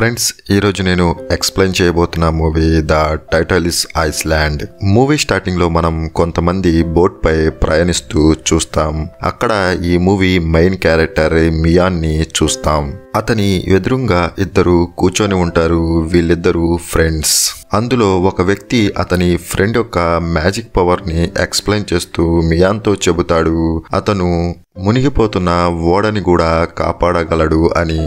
friends ఈరోజు నేను explain చేయబోతున్న movie the title is Iceland movie స్టార్టింగ్లో మనం కొంతమంది బోట్పై ప్రయాణిస్తూ చూస్తాం అక్కడ ఈ మూవీ మెయిన్ క్యారెక్టర్ మియాన్ని చూస్తాం అతని ఎదురుంగా ఇద్దరు కూర్చొని ఉంటారు వీళ్ళిద్దరూ ఫ్రెండ్స్ అందులో ఒక వ్యక్తి అతని ఫ్రెండ్ యొక్క మ్యాజిక్ పవర్ని ఎక్స్ప్లెయిన్ చేస్తూ మియాన్తో చెబుతాడు అతను మునిగిపోతున్న ఓడని కూడా కాపాడగలడు అని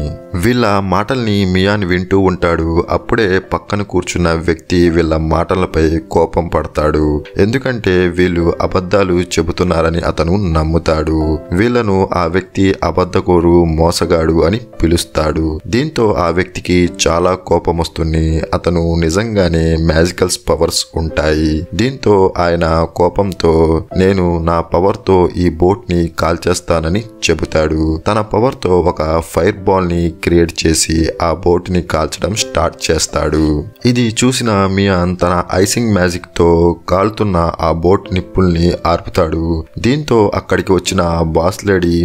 వీళ్ళ మాటల్ని మియాన్ వింటూ ఉంటాడు అప్పుడే పక్కన కూర్చున్న వ్యక్తి వీళ్ళ మాటలపై కోపం పడతాడు ఎందుకంటే వీళ్ళు అబద్ధాలు చెబుతున్నారని అతను నమ్ముతాడు వీళ్ళను ఆ వ్యక్తి అబద్ధకోరు మోసగాడు అని పిలు పిలుస్తాడు దీంతో ఆ వ్యక్తికి చాలా కోపం వస్తుంది అతను నిజంగానే మ్యాజికల్స్ పవర్స్ ఉంటాయి దీంతో ఆయన కోపంతో నేను నా పవర్ తో ఈ బోట్ ని కాల్చేస్తానని చెబుతాడు తన పవర్ తో ఒక ఫైర్ బాల్ ని క్రియేట్ చేసి ఆ బోట్ ని కాల్చడం స్టార్ట్ చేస్తాడు ఇది చూసిన మియాన్ తన ఐసింగ్ మ్యాజిక్ తో కాలుతున్న ఆ బోట్ నిప్పుల్ని ఆర్పుతాడు దీంతో అక్కడికి వచ్చిన బాస్ లేడీ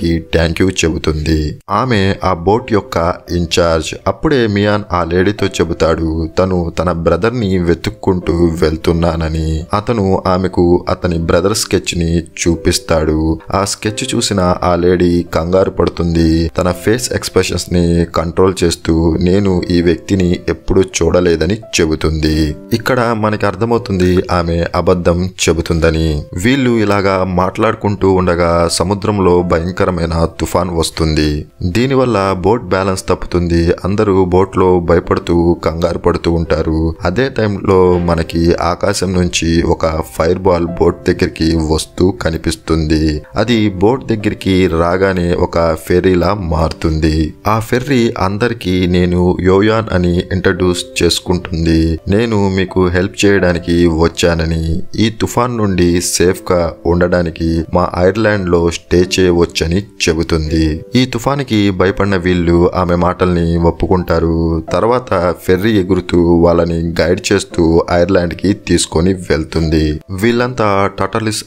కి థ్యాంక్ యూ చెబుతుంది ఆమె ఆ ఆ బోట్ యొక్క ఇన్ఛార్జ్ అప్పుడే మియాన్ ఆ లేడీతో చెబుతాడు తను తన బ్రదర్ని వెతుకు చిక్కుంటూ వెళ్తున్నానని అతను ఆమెకు అతని బ్రదర్ స్కెచ్ ని చూపిస్తాడు ఆ స్కెచ్ చూసిన ఆ లేడీ కంగారు పడుతుంది తన ఫేస్ ఎక్స్ప్రెషన్స్ ని కంట్రోల్ చేస్తూ నేను ఈ వ్యక్తిని ఎప్పుడు చూడలేదని చెబుతుంది ఇక్కడ మనకి అర్థమవుతుంది ఆమె అబద్ధం చెబుతుందని వీళ్ళు ఇలాగా మాట్లాడుకుంటూ ఉండగా సముద్రంలో భయంకరమైన తుఫాన్ వస్తుంది దీనివల్ల బోట్ బ్యాలెన్స్ తప్పుతుంది అందరూ బోట్లో భయపడుతూ కంగారు పడుతూ ఉంటారు అదే టైంలో మనకి ఆకాశం నుంచి ఒక ఫైర్ బాల్ బోట్ దగ్గరికి వస్తూ కనిపిస్తుంది అది బోట్ దగ్గరికి రాగానే ఒక ఫెర్రీలా మారుతుంది ఆ ఫెర్రీ అందరికి నేను యోయాన్ అని ఇంట్రడ్యూస్ చేసుకుంటుంది నేను మీకు హెల్ప్ చేయడానికి వచ్చానని ఈ తుఫాన్ నుండి సేఫ్ గా ఉండడానికి మా ఐర్లాండ్ లో స్టే చేయవచ్చని చెబుతుంది ఈ తుఫానికి భయపడిన వీళ్ళు ఆమె మాటల్ని ఒప్పుకుంటారు తర్వాత ఫెర్రీ ఎగురుతూ వాళ్ళని గైడ్ చేస్తూ ఐర్లాండ్ కి తీసుకొని వెళ్తుంది వీళ్ళంతా టటలిస్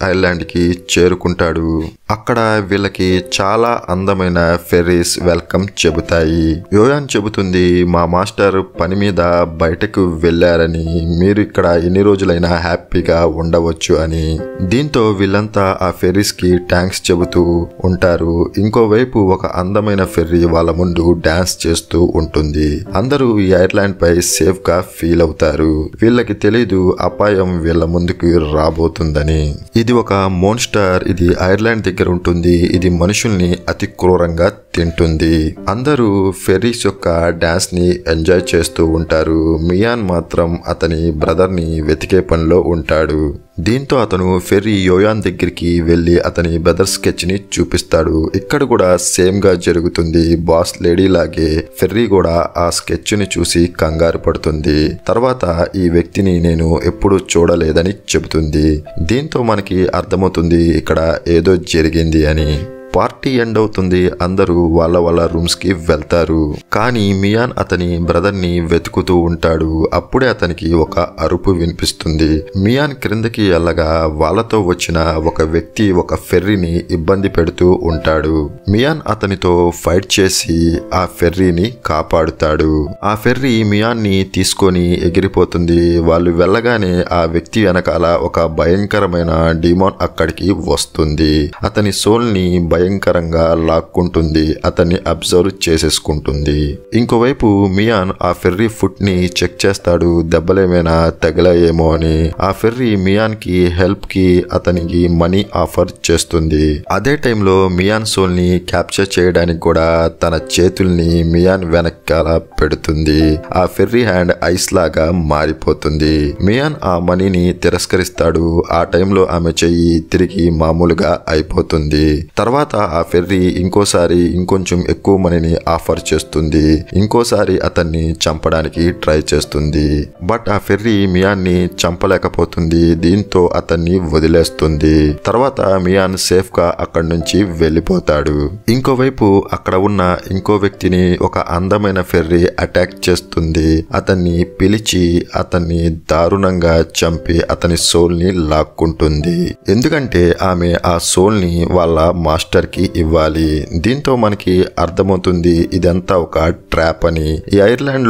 కి చేరుకుంటాడు అక్కడ వీళ్ళకి చాలా అందమైన ఫెర్రీస్ వెల్కమ్ చెబుతాయి యోయాన్ చెబుతుంది మా మాస్టర్ పని మీద బయటకు వెళ్లారని మీరు ఇక్కడ ఎన్ని రోజులైనా హ్యాపీగా ఉండవచ్చు అని దీంతో వీళ్ళంతా ఆ ఫెర్రీస్ కి థ్యాంక్స్ చెబుతూ ఉంటారు ఇంకోవైపు ఒక అందమైన ఫెర్రీ వాళ్ళ ముందు డాన్స్ చేస్తూ ఉంటుంది అందరూ ఈ ఐర్లాండ్ పై సేఫ్ గా ఫీల్ అవుతారు వీళ్ళ వీళ్ళకి తెలియదు అపాయం వీళ్ళ ముందుకు రాబోతుందని ఇది ఒక మోన్స్టార్ ఇది ఐర్లాండ్ దగ్గర ఉంటుంది ఇది మనుషుల్ని అతి క్రూరంగా తింటుంది అందరూ ఫెర్రీస్ యొక్క డ్యాన్స్ని ఎంజాయ్ చేస్తూ ఉంటారు మియాన్ మాత్రం అతని బ్రదర్ని వెతికే పనిలో ఉంటాడు దీంతో అతను ఫెర్రీ యోయాన్ దగ్గరికి వెళ్ళి అతని బ్రదర్ స్కెచ్ని చూపిస్తాడు ఇక్కడ కూడా సేమ్గా జరుగుతుంది బాస్ లేడీ లాగే ఫెర్రీ కూడా ఆ స్కెచ్ని చూసి కంగారు పడుతుంది తర్వాత ఈ వ్యక్తిని నేను ఎప్పుడు చూడలేదని చెబుతుంది దీంతో మనకి అర్థమవుతుంది ఇక్కడ ఏదో జరిగింది అని పార్టీ ఎండ్ అవుతుంది అందరూ వాళ్ళ వాళ్ళ రూమ్స్కి వెళ్తారు కానీ మియాన్ అతని బ్రదర్ని వెతుకుతూ ఉంటాడు అప్పుడే అతనికి ఒక అరుపు వినిపిస్తుంది మియాన్ క్రిందకి వెళ్ళగా వాళ్ళతో వచ్చిన ఒక వ్యక్తి ఒక ఫెర్రీని ఇబ్బంది పెడుతూ ఉంటాడు మియాన్ అతనితో ఫైట్ చేసి ఆ ఫెర్రీని కాపాడుతాడు ఆ ఫెర్రీ మియాన్ని తీసుకొని ఎగిరిపోతుంది వాళ్ళు వెళ్ళగానే ఆ వ్యక్తి వెనకాల ఒక భయంకరమైన డిమాన్ అక్కడికి వస్తుంది అతని సోల్ని భయ భయంకరంగా లాక్కుంటుంది అతన్ని అబ్జర్వ్ చేసేసుకుంటుంది ఇంకోవైపు మియాన్ ఆ ఫెర్రీ ఫుట్ ని చెక్ చేస్తాడు దెబ్బలేమైనా తగలయేమో అని ఆ ఫెర్రీ మియాన్ కి హెల్ప్ కి అతనికి మనీ ఆఫర్ చేస్తుంది అదే టైంలో మియాన్ సోల్ ని క్యాప్చర్ చేయడానికి కూడా తన చేతుల్ని మియాన్ వెనకాల పెడుతుంది ఆ ఫెర్రీ హ్యాండ్ ఐస్ లాగా మారిపోతుంది మియాన్ ఆ మనీని తిరస్కరిస్తాడు ఆ టైంలో ఆమె చెయ్యి తిరిగి మామూలుగా అయిపోతుంది తర్వాత ఆ ఫెర్రీ ఇంకోసారి ఇంకొంచెం ఎక్కువ మనీని ఆఫర్ చేస్తుంది ఇంకోసారి అతన్ని చంపడానికి ట్రై చేస్తుంది బట్ ఆ ఫెర్రీ మియాన్ని చంపలేకపోతుంది దీంతో అతన్ని వదిలేస్తుంది తర్వాత మియాన్ సేఫ్ గా అక్కడి నుంచి వెళ్ళిపోతాడు ఇంకోవైపు అక్కడ ఉన్న ఇంకో వ్యక్తిని ఒక అందమైన ఫెర్రీ అటాక్ చేస్తుంది అతన్ని పిలిచి అతన్ని దారుణంగా చంపి అతని సోల్ని లాక్కుంటుంది ఎందుకంటే ఆమె ఆ సోల్ని వాళ్ళ మాస్టర్ డీలర్కి ఇవ్వాలి దీంతో మనకి అర్థమవుతుంది ఇదంతా ఒక ట్రాప్ అని ఈ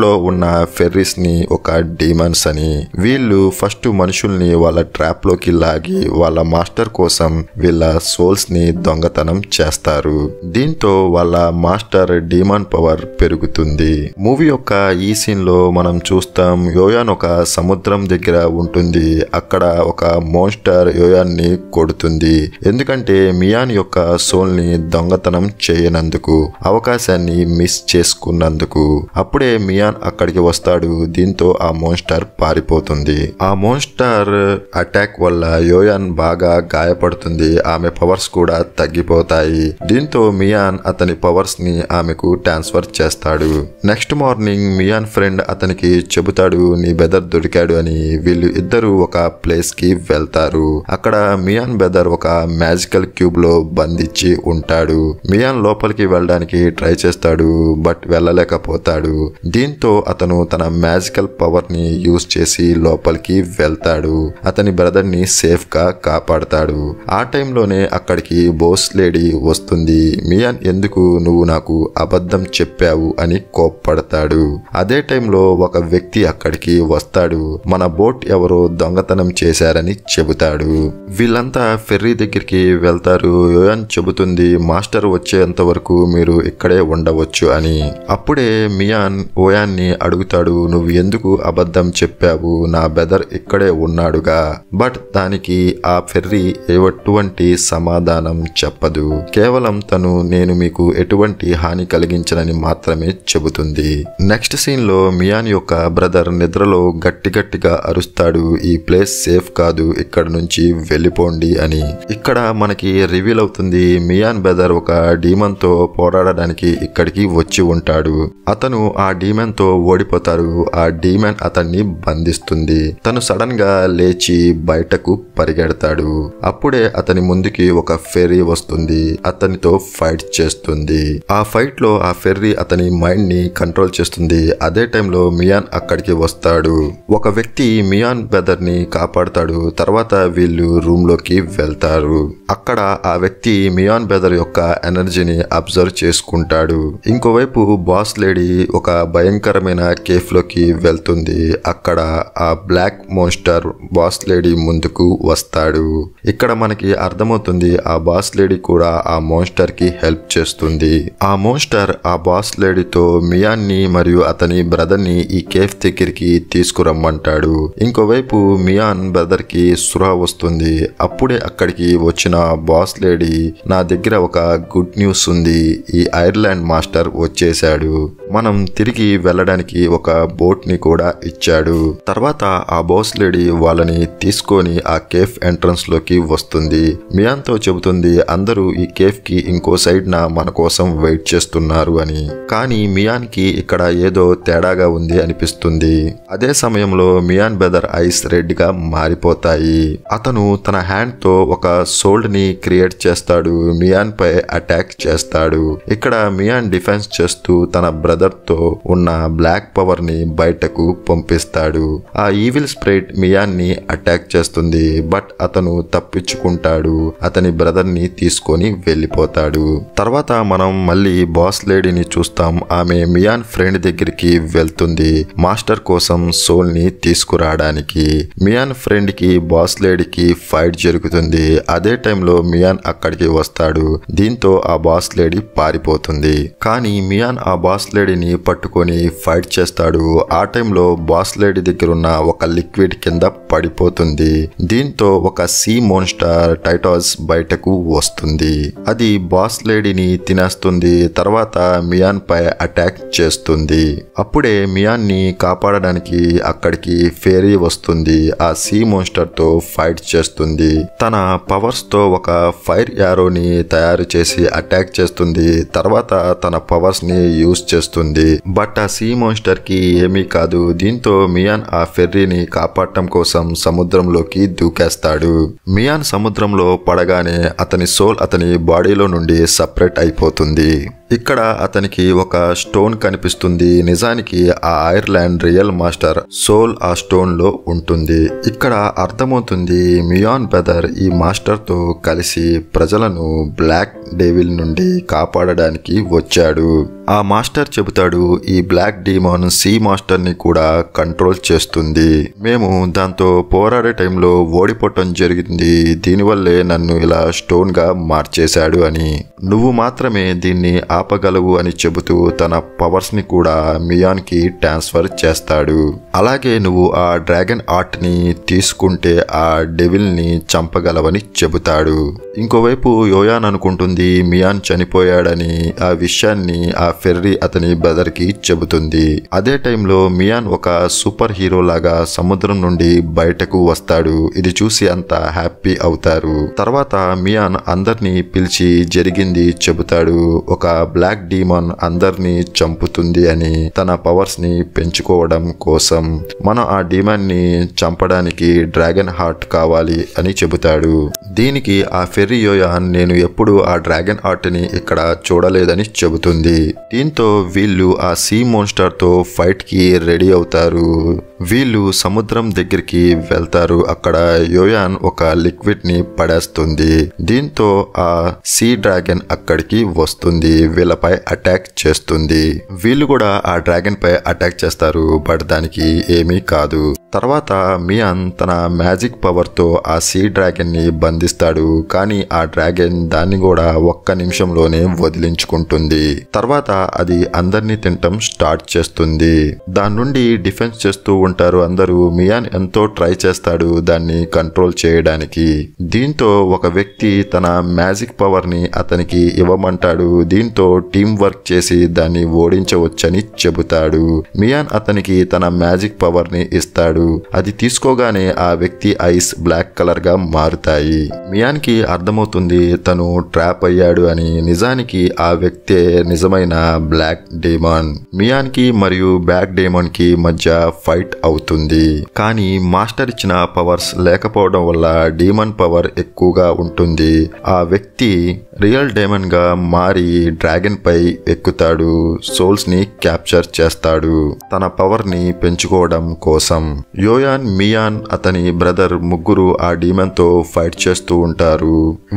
లో ఉన్న ని ఒక డీమన్స్ అని వీళ్ళు ఫస్ట్ మనుషుల్ని వాళ్ళ ట్రాప్ లోకి లాగి వాళ్ళ మాస్టర్ కోసం వీళ్ళ సోల్స్ ని దొంగతనం చేస్తారు దీంతో వాళ్ళ మాస్టర్ డీమాన్ పవర్ పెరుగుతుంది మూవీ యొక్క ఈ సీన్ లో మనం చూస్తాం యోయాన్ ఒక సముద్రం దగ్గర ఉంటుంది అక్కడ ఒక మోన్స్టర్ యోయాన్ని కొడుతుంది ఎందుకంటే మియాన్ యొక్క సోన్ వస్తువుల్ని దొంగతనం చేయనందుకు అవకాశాన్ని మిస్ చేసుకున్నందుకు అప్పుడే మియాన్ అక్కడికి వస్తాడు దీంతో ఆ మోన్స్టర్ పారిపోతుంది ఆ మోన్స్టర్ అటాక్ వల్ల యోయాన్ బాగా గాయపడుతుంది ఆమె పవర్స్ కూడా తగ్గిపోతాయి దీంతో మియాన్ అతని పవర్స్ ని ఆమెకు ట్రాన్స్ఫర్ చేస్తాడు నెక్స్ట్ మార్నింగ్ మియాన్ ఫ్రెండ్ అతనికి చెబుతాడు నీ బెదర్ దొరికాడు అని వీళ్ళు ఇద్దరు ఒక ప్లేస్ కి వెళ్తారు అక్కడ మియాన్ బెదర్ ఒక మ్యాజికల్ క్యూబ్ లో బంధించి ఉంటాడు మియాన్ లోపలికి వెళ్ళడానికి ట్రై చేస్తాడు బట్ వెళ్ళలేకపోతాడు దీంతో అతను తన మ్యాజికల్ పవర్ ని యూజ్ చేసి లోపలికి వెళ్తాడు అతని బ్రదర్ ని సేఫ్ గా కాపాడతాడు ఆ టైంలోనే అక్కడికి బోస్ లేడీ వస్తుంది మియాన్ ఎందుకు నువ్వు నాకు అబద్ధం చెప్పావు అని కోప్పడతాడు అదే టైంలో ఒక వ్యక్తి అక్కడికి వస్తాడు మన బోట్ ఎవరో దొంగతనం చేశారని చెబుతాడు వీళ్ళంతా ఫెర్రీ దగ్గరికి వెళ్తారు యోయాన్ జరుగుతుంది మాస్టర్ వచ్చేంత వరకు మీరు ఇక్కడే ఉండవచ్చు అని అప్పుడే మియాన్ ఓయాన్ని అడుగుతాడు నువ్వు ఎందుకు అబద్ధం చెప్పావు నా బెదర్ ఇక్కడే ఉన్నాడుగా బట్ దానికి ఆ ఫెర్రీ ఎటువంటి సమాధానం చెప్పదు కేవలం తను నేను మీకు ఎటువంటి హాని కలిగించనని మాత్రమే చెబుతుంది నెక్స్ట్ సీన్ లో మియాన్ యొక్క బ్రదర్ నిద్రలో గట్టి గట్టిగా అరుస్తాడు ఈ ప్లేస్ సేఫ్ కాదు ఇక్కడ నుంచి వెళ్ళిపోండి అని ఇక్కడ మనకి రివీల్ అవుతుంది మియాన్ బెదర్ ఒక డీమన్తో పోరాడడానికి ఇక్కడికి వచ్చి ఉంటాడు అతను ఆ డీమన్తో ఓడిపోతారు ఆ డీమన్ అతన్ని బంధిస్తుంది తను సడన్ గా లేచి బయటకు పరిగెడతాడు అప్పుడే అతని ముందుకి ఒక ఫెర్రీ వస్తుంది అతనితో ఫైట్ చేస్తుంది ఆ ఫైట్ లో ఆ ఫెర్రీ అతని మైండ్ ని కంట్రోల్ చేస్తుంది అదే టైంలో మియాన్ అక్కడికి వస్తాడు ఒక వ్యక్తి మియాన్ బెదర్ ని కాపాడుతాడు తర్వాత వీళ్ళు రూమ్ లోకి వెళ్తారు అక్కడ ఆ వ్యక్తి మియాన్ లియాన్ బెదర్ యొక్క ఎనర్జీని అబ్జర్వ్ చేసుకుంటాడు ఇంకోవైపు బాస్ లేడీ ఒక భయంకరమైన కేఫ్ లోకి వెళ్తుంది అక్కడ ఆ బ్లాక్ మోన్స్టర్ బాస్ లేడీ ముందుకు వస్తాడు ఇక్కడ మనకి అర్థమవుతుంది ఆ బాస్ లేడీ కూడా ఆ మోన్స్టర్ కి హెల్ప్ చేస్తుంది ఆ మోన్స్టర్ ఆ బాస్ లేడీతో మియాన్ని మరియు అతని బ్రదర్ ని ఈ కేఫ్ దగ్గరికి తీసుకురమ్మంటాడు ఇంకోవైపు మియాన్ బ్రదర్ కి సురా వస్తుంది అప్పుడే అక్కడికి వచ్చిన బాస్ లేడీ నా దగ్గర ఒక గుడ్ న్యూస్ ఉంది ఈ ఐర్లాండ్ మాస్టర్ వచ్చేశాడు మనం తిరిగి వెళ్ళడానికి ఒక బోట్ ని కూడా ఇచ్చాడు తర్వాత ఆ బోస్ లేడీ వాళ్ళని తీసుకొని ఆ కేఫ్ ఎంట్రన్స్ లోకి వస్తుంది మియాన్తో చెబుతుంది అందరూ ఈ కేఫ్ కి ఇంకో సైడ్ నా మన కోసం వెయిట్ చేస్తున్నారు అని కానీ మియాన్ కి ఇక్కడ ఏదో తేడాగా ఉంది అనిపిస్తుంది అదే సమయంలో మియాన్ బెదర్ ఐస్ రెడ్ గా మారిపోతాయి అతను తన హ్యాండ్ తో ఒక సోల్డ్ ని క్రియేట్ చేస్తాడు మియాన్ పై అటాక్ చేస్తాడు ఇక్కడ మియాన్ డిఫెన్స్ చేస్తూ తన బ్రదర్ తో ఉన్న బ్లాక్ పవర్ ని బయటకు పంపిస్తాడు ఆ ఈవిల్ స్ప్రైట్ మియాన్ ని అటాక్ చేస్తుంది బట్ అతను తప్పించుకుంటాడు అతని బ్రదర్ ని తీసుకొని వెళ్ళిపోతాడు తర్వాత మనం మళ్ళీ బాస్ లేడీని చూస్తాం ఆమె మియాన్ ఫ్రెండ్ దగ్గరికి వెళ్తుంది మాస్టర్ కోసం సోల్ ని తీసుకురావడానికి మియాన్ ఫ్రెండ్ కి బాస్ లేడీకి ఫైట్ జరుగుతుంది అదే టైంలో మియాన్ అక్కడికి వస్తాడు చేస్తాడు దీంతో ఆ బాస్ లేడీ పారిపోతుంది కానీ మియాన్ ఆ బాస్ లేడీని పట్టుకొని ఫైట్ చేస్తాడు ఆ టైంలో బాస్ లేడీ దగ్గర ఉన్న ఒక లిక్విడ్ కింద పడిపోతుంది దీంతో ఒక సీ మోన్స్టార్ టైటాస్ బయటకు వస్తుంది అది బాస్ లేడీని తినేస్తుంది తర్వాత మియాన్ పై అటాక్ చేస్తుంది అప్పుడే మియాన్ ని కాపాడడానికి అక్కడికి ఫేరీ వస్తుంది ఆ సీ మోన్స్టర్ తో ఫైట్ చేస్తుంది తన పవర్స్ తో ఒక ఫైర్ యారోని తయారు చేసి అటాక్ చేస్తుంది తర్వాత తన పవర్స్ ని యూజ్ చేస్తుంది బట్ ఆ సీ కి ఏమీ కాదు దీంతో మియాన్ ఆ ఫెర్రీని కాపాడటం కోసం సముద్రంలోకి దూకేస్తాడు మియాన్ సముద్రంలో పడగానే అతని సోల్ అతని బాడీలో నుండి సపరేట్ అయిపోతుంది ఇక్కడ అతనికి ఒక స్టోన్ కనిపిస్తుంది నిజానికి ఆ ఐర్లాండ్ రియల్ మాస్టర్ సోల్ ఆ స్టోన్ లో ఉంటుంది ఇక్కడ అర్థమవుతుంది మియాన్ బెదర్ ఈ మాస్టర్ తో కలిసి ప్రజలను బ్లాక్ డేవిల్ నుండి కాపాడడానికి వచ్చాడు ఆ మాస్టర్ చెబుతాడు ఈ బ్లాక్ డీమాన్ సి మాస్టర్ ని కూడా కంట్రోల్ చేస్తుంది మేము దాంతో పోరాడే టైంలో ఓడిపోవటం జరిగింది దీనివల్లే నన్ను ఇలా స్టోన్ గా మార్చేశాడు అని నువ్వు మాత్రమే దీన్ని ఆ ఆపగలవు అని చెబుతూ తన పవర్స్ని కూడా మియాన్కి ట్రాన్స్ఫర్ చేస్తాడు అలాగే నువ్వు ఆ డ్రాగన్ ఆర్ట్ని తీసుకుంటే ఆ డెవిల్ని చంపగలవని చెబుతాడు ఇంకోవైపు యోయాన్ అనుకుంటుంది మియాన్ చనిపోయాడని ఆ విషయాన్ని ఆ ఫెర్రీ అతని బ్రదర్కి చెబుతుంది అదే టైంలో మియాన్ ఒక సూపర్ హీరో లాగా సముద్రం నుండి బయటకు వస్తాడు ఇది చూసి అంతా హ్యాపీ అవుతారు తర్వాత మియాన్ అందరినీ పిలిచి జరిగింది చెబుతాడు ఒక బ్లాక్ డీమన్ అందరినీ చంపుతుంది అని తన పవర్స్ ని పెంచుకోవడం కోసం మనం ఆ డీమన్ ని చంపడానికి డ్రాగన్ హార్ట్ కావాలి అని చెబుతాడు దీనికి ఆ ఫెర్రియోయాన్ నేను ఎప్పుడు ఆ డ్రాగన్ హార్ట్ ని ఇక్కడ చూడలేదని చెబుతుంది దీంతో వీళ్ళు ఆ సీ మోన్స్టర్ తో ఫైట్ కి రెడీ అవుతారు వీళ్ళు సముద్రం దగ్గరికి వెళ్తారు అక్కడ యోయాన్ ఒక లిక్విడ్ ని పడేస్తుంది దీంతో ఆ సీ డ్రాగన్ అక్కడికి వస్తుంది వీళ్ళపై అటాక్ చేస్తుంది వీళ్ళు కూడా ఆ డ్రాగన్ పై అటాక్ చేస్తారు బట్ దానికి ఏమీ కాదు తర్వాత మియాన్ తన మ్యాజిక్ పవర్ తో ఆ సీ డ్రాగన్ ని బంధిస్తాడు కానీ ఆ డ్రాగన్ దాన్ని కూడా ఒక్క నిమిషంలోనే వదిలించుకుంటుంది తర్వాత అది అందరినీ తినటం స్టార్ట్ చేస్తుంది దాని నుండి డిఫెన్స్ చేస్తూ ఉంటారు అందరూ మియాన్ ఎంతో ట్రై చేస్తాడు దాన్ని కంట్రోల్ చేయడానికి దీంతో ఒక వ్యక్తి తన మ్యాజిక్ పవర్ని అతనికి ఇవ్వమంటాడు దీంతో టీం వర్క్ చేసి దాన్ని ఓడించవచ్చని చెబుతాడు మియాన్ అతనికి తన మ్యాజిక్ పవర్ని ఇస్తాడు అది తీసుకోగానే ఆ వ్యక్తి ఐస్ బ్లాక్ కలర్గా మారుతాయి మియాన్కి అర్థమవుతుంది తను ట్రాప్ అయ్యాడు అని నిజానికి ఆ వ్యక్తే నిజమైన బ్లాక్ డేమాన్ మియాన్కి మరియు బ్లాక్ డేమాన్కి మధ్య ఫైట్ అవుతుంది కానీ మాస్టర్ ఇచ్చిన పవర్స్ లేకపోవడం వల్ల డీమన్ పవర్ ఎక్కువగా ఉంటుంది ఆ వ్యక్తి రియల్ డైమండ్ గా మారి డ్రాగన్ పై ఎక్కుతాడు సోల్స్ ని క్యాప్చర్ చేస్తాడు తన పవర్ ని పెంచుకోవడం కోసం యోయాన్ మియాన్ అతని బ్రదర్ ముగ్గురు ఆ డీమన్ తో ఫైట్ చేస్తూ ఉంటారు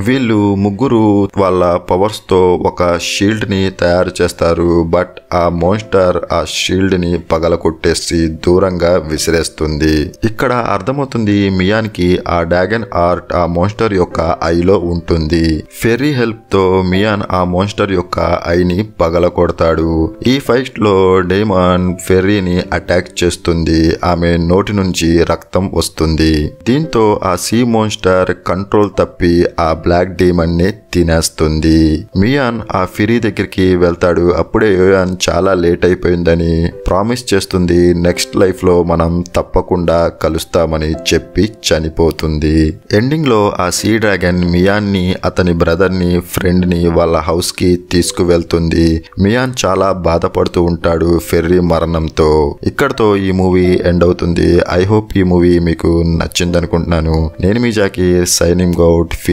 వీళ్ళు ముగ్గురు వాళ్ళ పవర్స్ తో ఒక షీల్డ్ ని తయారు చేస్తారు బట్ ఆ మోన్స్టర్ ఆ షీల్డ్ ని పగలకొట్టేసి దూరంగా వేగంగా విసిరేస్తుంది ఇక్కడ అర్థమవుతుంది మియాన్కి ఆ డ్రాగన్ ఆర్ట్ ఆ మోన్స్టర్ యొక్క ఐలో ఉంటుంది ఫెర్రీ హెల్ప్ తో మియాన్ ఆ మోన్స్టర్ యొక్క ఐని పగలకొడతాడు ఈ ఫైట్ లో ఫెర్రీ ఫెర్రీని అటాక్ చేస్తుంది ఆమె నోటి నుంచి రక్తం వస్తుంది దీంతో ఆ సీ మోన్స్టర్ కంట్రోల్ తప్పి ఆ బ్లాక్ డేమన్ ని తినేస్తుంది మియాన్ ఆ ఫిరీ దగ్గరికి వెళ్తాడు అప్పుడే యోయాన్ చాలా లేట్ అయిపోయిందని ప్రామిస్ చేస్తుంది నెక్స్ట్ లైఫ్ లో మనం తప్పకుండా కలుస్తామని చెప్పి చనిపోతుంది ఎండింగ్ లో ఆ సీ డ్రాగన్ మియాన్ ని అతని బ్రదర్ ని ఫ్రెండ్ ని వాళ్ళ హౌస్ కి తీసుకువెళ్తుంది మియాన్ చాలా బాధపడుతూ ఉంటాడు ఫెర్రీ మరణంతో ఇక్కడతో ఈ మూవీ ఎండ్ అవుతుంది ఐ హోప్ ఈ మూవీ మీకు నచ్చిందనుకుంటున్నాను నేను మీ జాకి సైనింగ్ అవుట్